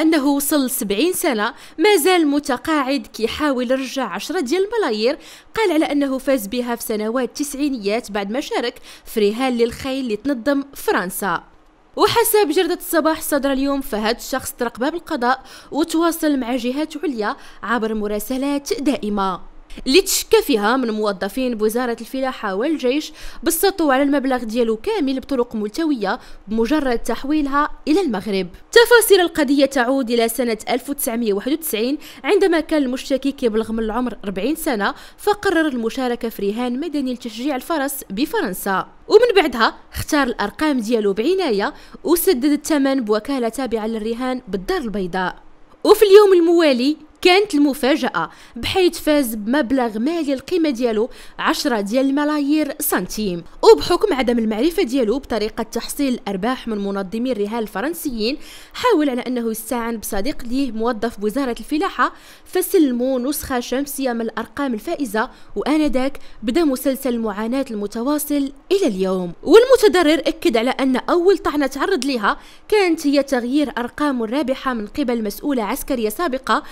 أنه وصل 70 سنة زال متقاعد كيحاول يرجع 10 ديال الملايير قال على أنه فاز بها في سنوات التسعينيات بعد ما شارك في رهان للخيل اللي تنظم فرنسا وحسب جردة الصباح صدر اليوم فهاد الشخص ترقب بالقضاء وتواصل مع جهات عليا عبر مراسلات دائمة اللي تشكى فيها من موظفين بوزارة الفلاحة والجيش بسطوا على المبلغ ديالو كامل بطرق ملتوية بمجرد تحويلها إلى المغرب تفاصيل القضية تعود إلى سنة 1991 عندما كان المشتكي كيبلغ من العمر 40 سنة فقرر المشاركة في رهان مدني لتشجيع الفرس بفرنسا ومن بعدها اختار الأرقام ديالو بعناية وسدد الثمن بوكالة تابعة للرهان بالدار البيضاء وفي اليوم الموالي كانت المفاجأة بحيث فاز بمبلغ مالي القيمة ديالو 10 ديال الملايير سنتيم وبحكم عدم المعرفة ديالو بطريقة تحصيل الأرباح من منظمي الرهان الفرنسيين حاول على أنه يستعان بصديق ليه موظف بوزارة الفلاحة فسلموا نسخة شمسية من الأرقام الفائزة وآنذاك بدا مسلسل المعاناة المتواصل إلى اليوم والمتضرر أكد على أن أول طعنة تعرض لها كانت هي تغيير أرقام الرابحة من قبل مسؤولة عسكرية سابقة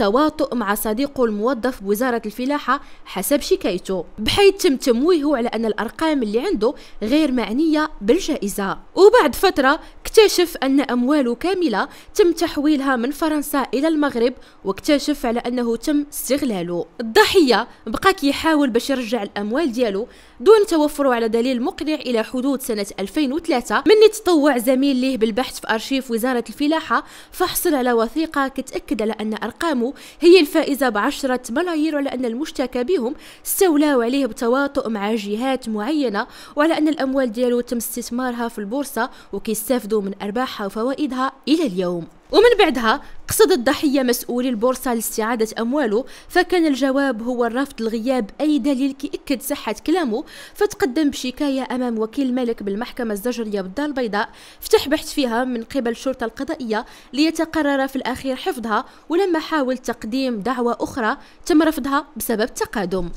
التواطؤ مع صديقه الموظف بوزارة الفلاحة حسب شكايته بحيث تم تمويهه على أن الأرقام اللي عنده غير معنية بالجائزة وبعد فترة اكتشف أن أمواله كاملة تم تحويلها من فرنسا إلى المغرب واكتشف على أنه تم استغلاله الضحية بقى كيحاول باش يرجع الأموال ديالو دون توفره على دليل مقنع إلى حدود سنة 2003 من تطوع زميل ليه بالبحث في أرشيف وزارة الفلاحة فحصل على وثيقة كتأكد على أن أرقامه هي الفائزة بعشرة ملايير وعلى أن المشتكى بهم استولاو عليه بتواطؤ مع جهات معينة وعلى أن الأموال ديالو تم استثمارها في البورصة وكيستافدوا من أرباحها وفوائدها إلى اليوم ومن بعدها قصد الضحية مسؤولي البورصة لاستعادة أمواله فكان الجواب هو الرفض لغياب أي دليل كيأكد صحة كلامه فتقدم بشكاية أمام وكيل الملك بالمحكمة الزجرية بالدار البيضاء فتح بحث فيها من قبل الشرطة القضائية ليتقرر في الأخير حفظها ولما حاول تقديم دعوة أخرى تم رفضها بسبب تقادم